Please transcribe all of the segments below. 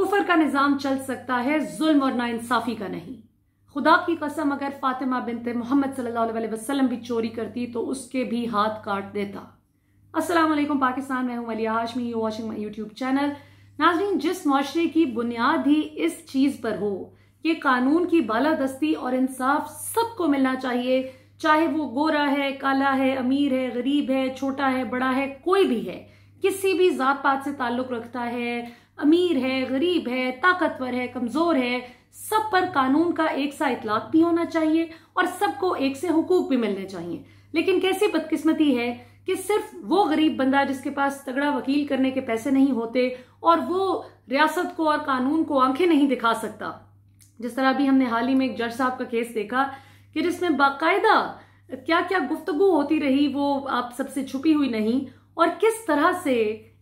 कुफर का निज़ाम चल सकता है जुल्म और नाइंसाफ़ी का नहीं खुदा की कसम अगर फातिमा बिनते मोहम्मद सल्लल्लाहु वसल्लम भी चोरी करती तो उसके भी हाथ काट देता अस्सलाम पाकिस्तान में हूं Ali Hashmi you watching my YouTube channel नाजरीन जिस माशरे की बुनियाद ही इस चीज़ पर हो कि कानून की बालादस्ती और इंसाफ सबको मिलना चाहिए चाहे वो गोरा है काला है अमीर है गरीब है छोटा है बड़ा है कोई भी है किसी भी जात पात से ताल्लुक रखता है अमीर है गरीब है ताकतवर है कमजोर है सब पर कानून का एक सा इतलाक भी होना चाहिए और सबको एक से हुकूक भी मिलने चाहिए लेकिन कैसी बदकिस्मती है कि सिर्फ वो गरीब बंदा जिसके पास तगड़ा वकील करने के पैसे नहीं होते और वो रियासत को और कानून को आंखें नहीं दिखा सकता जिस तरह भी हमने हाल ही में एक जज साहब का केस देखा कि जिसमें बाकायदा क्या क्या गुफ्तगु होती रही वो आप सबसे छुपी हुई नहीं और किस तरह से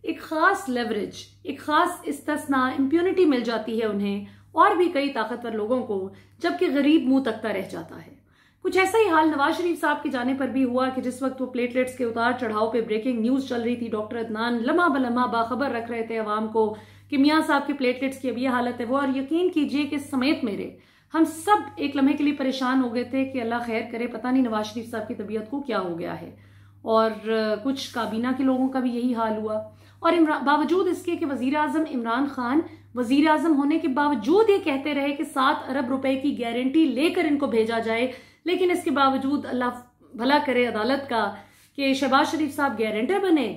एक खास लेवरेज एक खास इस्तना इम्प्यूनिटी मिल जाती है उन्हें और भी कई ताकतवर लोगों को जबकि गरीब मुंह तकता रह जाता है कुछ ऐसा ही हाल नवाज शरीफ साहब के जाने पर भी हुआ कि जिस वक्त वो प्लेटलेट्स के उतार चढ़ाव पे ब्रेकिंग न्यूज चल रही थी डॉक्टर अदनान लम्हा बलम्हा बाखबर रख रहे थे अवाम को कि मियाँ साहब के प्लेटलेट्स की अब यह हालत है वो और यकीन कीजिए कि समेत मेरे हम सब एक लम्हे के लिए परेशान हो गए थे कि अल्लाह खैर करे पता नहीं नवाज शरीफ साहब की तबीयत को क्या हो गया है और कुछ काबीना के लोगों का भी यही हाल हुआ और बावजूद इसके कि वजीर अजम इमरान खान वजीर आजम होने के बावजूद ये कहते रहे कि सात अरब रुपए की गारंटी लेकर इनको भेजा जाए लेकिन इसके बावजूद अल्लाह भला करे अदालत का कि शहबाज शरीफ साहब गारंटर बने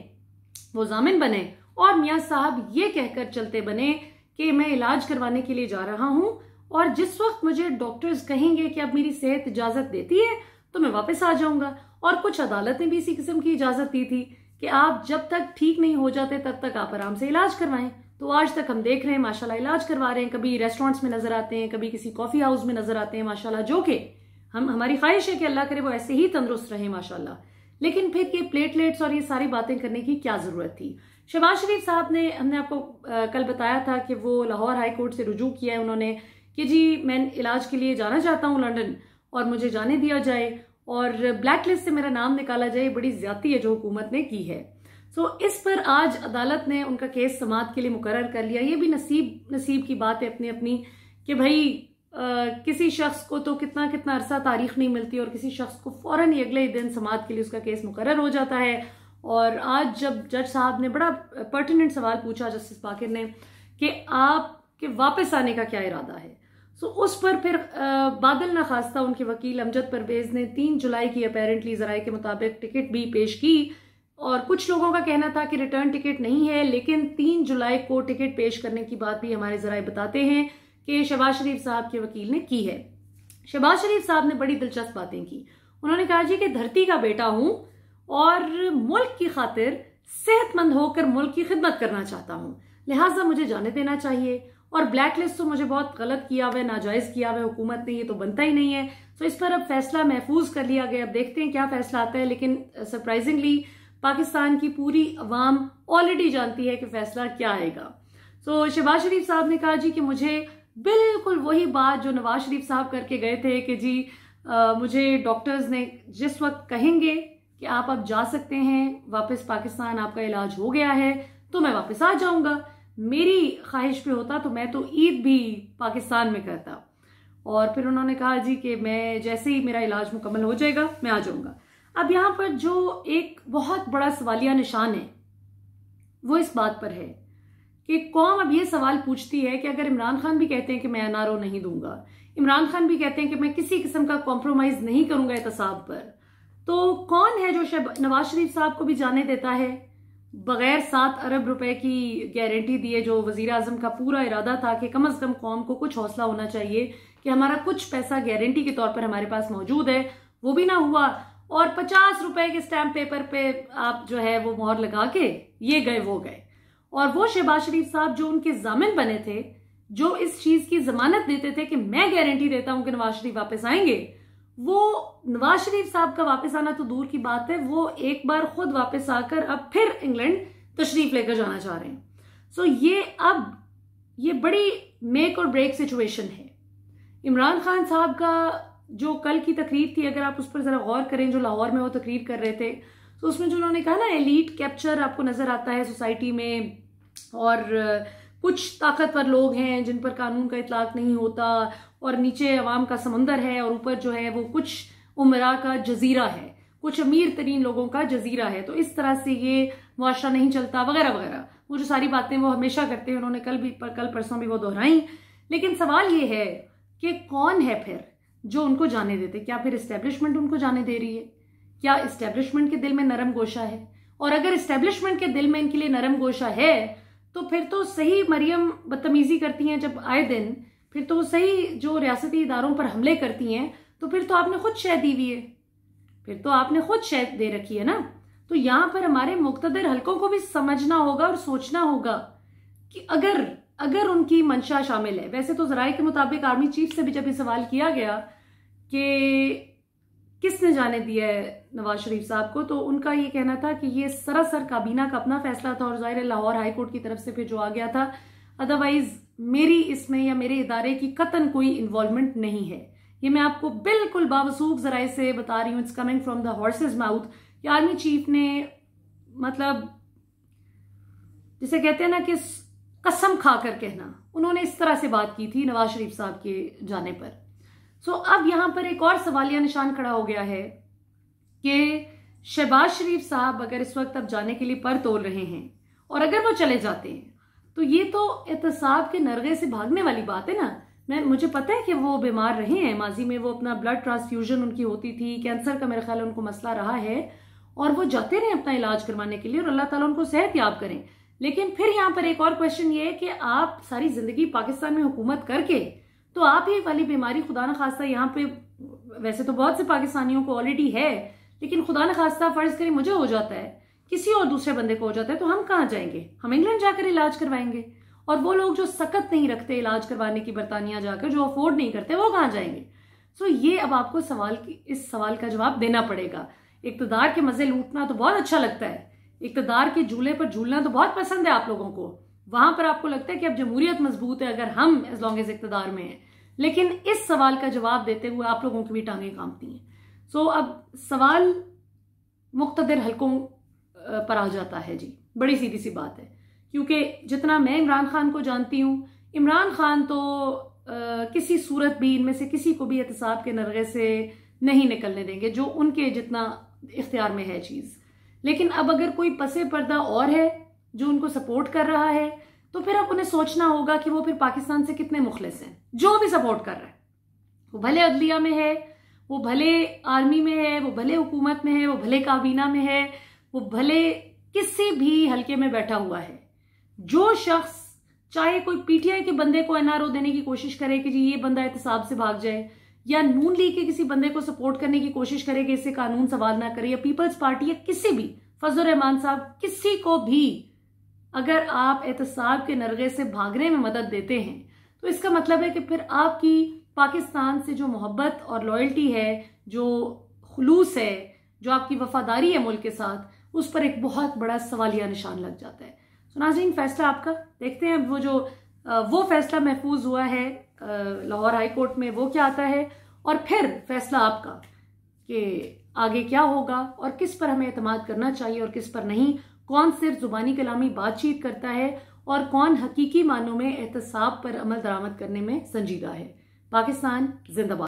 वो जामिन बने और मियाँ साहब ये कहकर चलते बने कि मैं इलाज करवाने के लिए जा रहा हूं और जिस वक्त मुझे डॉक्टर्स कहेंगे कि अब मेरी सेहत इजाजत देती है तो मैं वापस आ जाऊंगा और कुछ अदालत ने भी इसी किस्म की इजाजत दी थी कि आप जब तक ठीक नहीं हो जाते तब तक आप आराम से इलाज करवाएं तो आज तक हम देख रहे हैं माशाल्लाह इलाज करवा रहे हैं कभी रेस्टोरेंट्स में नजर आते हैं कभी किसी कॉफी हाउस में नजर आते हैं माशाल्लाह जो कि हम हमारी ख्वाहिश है कि अल्लाह करे वो ऐसे ही तंदुरुस्त रहे माशाल्लाह लेकिन फिर ये प्लेटलेट्स और ये सारी बातें करने की क्या जरूरत थी शहबाज शरीफ साहब ने हमने आपको कल बताया था कि वो लाहौर हाईकोर्ट से रुजू किया है उन्होंने कि जी मैं इलाज के लिए जाना चाहता हूँ लंडन और मुझे जाने दिया जाए और ब्लैक लिस्ट से मेरा नाम निकाला जाए बड़ी ज्यादा है जो हुकूमत ने की है सो so, इस पर आज अदालत ने उनका केस समाप्त के लिए मुकर कर लिया ये भी नसीब नसीब की बात है अपनी अपनी कि भाई आ, किसी शख्स को तो कितना कितना अरसा तारीख नहीं मिलती और किसी शख्स को फौरन ही अगले ही दिन समाप्त के लिए उसका केस मुकर हो जाता है और आज जब जज साहब ने बड़ा पर्टिनेंट सवाल पूछा जस्टिस पाकिर ने कि आपके वापस आने का क्या इरादा है सो so, उस पर फिर आ, बादल ना खास्ता उनके वकील अमजद परवेज ने तीन जुलाई की अपेरेंटली जराये के मुताबिक टिकट भी पेश की और कुछ लोगों का कहना था कि रिटर्न टिकट नहीं है लेकिन तीन जुलाई को टिकट पेश करने की बात भी हमारे जराये बताते हैं कि शहबाज शरीफ साहब के वकील ने की है शहबाज शरीफ साहब ने बड़ी दिलचस्प बातें की उन्होंने कहा जी कि धरती का बेटा हूं और मुल्क की खातिर सेहतमंद होकर मुल्क की खिदमत करना चाहता हूं लिहाजा मुझे जाने देना चाहिए और ब्लैक लिस्ट तो मुझे बहुत गलत किया हुआ है नाजायज किया हुआ है हुकूमत ने ये तो बनता ही नहीं है तो इस पर अब फैसला महफूज कर लिया गया अब देखते हैं क्या फैसला आता है लेकिन सरप्राइजिंगली पाकिस्तान की पूरी अवाम ऑलरेडी जानती है कि फैसला क्या आएगा सो शहबाज शरीफ साहब ने कहा जी कि मुझे बिल्कुल वही बात जो नवाज शरीफ साहब करके गए थे कि जी आ, मुझे डॉक्टर्स ने जिस वक्त कहेंगे कि आप अब जा सकते हैं वापस पाकिस्तान आपका इलाज हो गया है तो मैं वापस आ जाऊंगा मेरी ख्वाहिश पे होता तो मैं तो ईद भी पाकिस्तान में करता और फिर उन्होंने कहा जी कि मैं जैसे ही मेरा इलाज मुकम्मल हो जाएगा मैं आ जाऊंगा अब यहां पर जो एक बहुत बड़ा सवालिया निशान है वो इस बात पर है कि कौम अब ये सवाल पूछती है कि अगर इमरान खान भी कहते हैं कि मैं एनआरओ नहीं दूंगा इमरान खान भी कहते हैं कि मैं किसी किस्म का कॉम्प्रोमाइज नहीं करूंगा एहतसाब पर तो कौन है जो शब नवाज शरीफ साहब को भी जाने देता है बगैर सात अरब रुपए की गारंटी दिए जो वजीर अजम का पूरा इरादा था कि कम अज कम कौम को कुछ हौसला होना चाहिए कि हमारा कुछ पैसा गारंटी के तौर पर हमारे पास मौजूद है वो भी ना हुआ और पचास रुपए के स्टैम्प पेपर पे आप जो है वो मोहर लगा के ये गए वो गए और वो शहबाज शरीफ साहब जो उनके जामिन बने थे जो इस चीज की जमानत देते थे कि मैं गारंटी देता हूं कि नवाज शरीफ वापस आएंगे वो नवाज शरीफ साहब का वापस आना तो दूर की बात है वो एक बार खुद वापस आकर अब फिर इंग्लैंड तशरीफ लेकर जाना चाह रहे हैं सो ये अब ये बड़ी मेक और ब्रेक सिचुएशन है इमरान खान साहब का जो कल की तकरीर थी अगर आप उस पर ज़रा गौर करें जो लाहौर में वो तकरीर कर रहे थे तो उसमें जो उन्होंने कहा ना एलीट कैप्चर आपको नज़र आता है सोसाइटी में और कुछ ताकतवर लोग हैं जिन पर कानून का इतलाक नहीं होता और नीचे अवाम का समंदर है और ऊपर जो है वो कुछ उमरा का जजीरा है कुछ अमीर तरीन लोगों का जजीरा है तो इस तरह से ये मुआरा नहीं चलता वगैरह वगैरह वो जो सारी बातें वो हमेशा करते हैं उन्होंने कल भी पर, कल परसों भी वो दोहराई लेकिन सवाल ये है कि कौन है फिर जो उनको जाने देते क्या फिर इस्टेब्लिशमेंट उनको जाने दे रही है क्या इस्टेब्लिशमेंट के दिल में नरम गोशा है और अगर इस्टेब्लिशमेंट के दिल में इनके लिए नरम गोशा है तो फिर तो सही मरियम बदतमीजी करती हैं जब आए दिन फिर तो सही जो रियासती इदारों पर हमले करती हैं तो फिर तो आपने खुद शह दी हुई है फिर तो आपने खुद शह दे रखी है ना तो यहां पर हमारे मुक्तदर हलकों को भी समझना होगा और सोचना होगा कि अगर अगर उनकी मंशा शामिल है वैसे तो जराए के मुताबिक आर्मी चीफ से भी जब यह सवाल किया गया कि किसने जाने दिया है नवाज शरीफ साहब को तो उनका ये कहना था कि ये सरासर काबीना का अपना फैसला था और जाहिर लाहौर हाईकोर्ट की तरफ से फिर जो आ गया था अदरवाइज मेरी इसमें या मेरे इदारे की कतन कोई इन्वॉल्वमेंट नहीं है ये मैं आपको बिल्कुल बावसूख जराए से बता रही हूं it's coming from the horse's mouth कि आर्मी चीफ ने मतलब जिसे कहते हैं ना कि कसम खाकर कहना उन्होंने इस तरह से बात की थी नवाज शरीफ साहब के जाने पर सो so, अब यहां पर एक और सवालिया निशान खड़ा हो गया है कि शहबाज शरीफ साहब अगर इस वक्त अब जाने के लिए पर तोड़ रहे हैं और अगर वो चले जाते हैं तो ये तो एहतसाब के नरगे से भागने वाली बात है ना मैं मुझे पता है कि वो बीमार रहे हैं माजी में वो अपना ब्लड ट्रांसफ्यूजन उनकी होती थी कैंसर का मेरे ख्याल उनको मसला रहा है और वो जाते रहे अपना इलाज करवाने के लिए और अल्लाह ताला उनको सेहत याब करें लेकिन फिर यहाँ पर एक और क्वेश्चन ये है कि आप सारी जिंदगी पाकिस्तान में हुकूमत करके तो आप ही वाली बीमारी खुदा न खास्ता यहाँ पे वैसे तो बहुत से पाकिस्तानियों को ऑलरेडी है लेकिन खुदा न खास्ता फर्ज करें मुझे हो जाता है किसी और दूसरे बंदे को हो जाता है तो हम कहाँ जाएंगे हम इंग्लैंड जाकर इलाज करवाएंगे और वो लोग जो सकत नहीं रखते इलाज करवाने की बरतानिया जाकर जो अफोर्ड नहीं करते वो कहाँ जाएंगे सो ये अब आपको सवाल की इस सवाल का जवाब देना पड़ेगा इकतदार के मजे लूटना तो बहुत अच्छा लगता है इकतदार के झूले पर झूलना तो बहुत पसंद है आप लोगों को वहां पर आपको लगता है कि अब जमहूरियत मजबूत है अगर हम एज लॉन्ग एज इकतदार में हैं लेकिन इस सवाल का जवाब देते हुए आप लोगों की भी टांगें कांपती हैं सो so, अब सवाल मुख्तर हल्कों पर आ जाता है जी बड़ी सीधी सी बात है क्योंकि जितना मैं इमरान खान को जानती हूँ इमरान खान तो आ, किसी सूरत भी इनमें से किसी को भी एहतसाब के नरगे से नहीं निकलने देंगे जो उनके जितना इख्तियार में है चीज़ लेकिन अब अगर कोई पसे पर्दा और है जो उनको सपोर्ट कर रहा है तो फिर अब उन्हें सोचना होगा कि वो फिर पाकिस्तान से कितने मुखलिस हैं जो भी सपोर्ट कर रहा है वो भले अदलिया में है वो भले आर्मी में है वो भले हुकूमत में है वो भले काबीना में है वो भले किसी भी हलके में बैठा हुआ है जो शख्स चाहे कोई पीटीआई के बंदे को एनआरओ देने की कोशिश करे कि जी ये बंदा एहतसाब से भाग जाए या नून लीग के किसी बंदे को सपोर्ट करने की कोशिश करे कि इससे कानून सवाल ना करे या पीपल्स पार्टी या किसी भी फजल रहमान साहब किसी को भी अगर आप एहतसाब के नरगे से भागने में मदद देते हैं तो इसका मतलब है कि फिर आपकी पाकिस्तान से जो मोहब्बत और लॉयल्टी है जो खलूस है जो आपकी वफादारी है मुल्क के साथ उस पर एक बहुत बड़ा सवालिया निशान लग जाता है सो तो नाजरीन फैसला आपका देखते हैं वो जो वो फैसला महफूज हुआ है लाहौर हाई कोर्ट में वो क्या आता है और फिर फैसला आपका कि आगे क्या होगा और किस पर हमें अतमाद करना चाहिए और किस पर नहीं कौन सिर्फ जुबानी कलामी बातचीत करता है और कौन हकीकी मानों में एहतसाब पर अमल दरामद करने में संजीदा है पाकिस्तान जिंदाबाद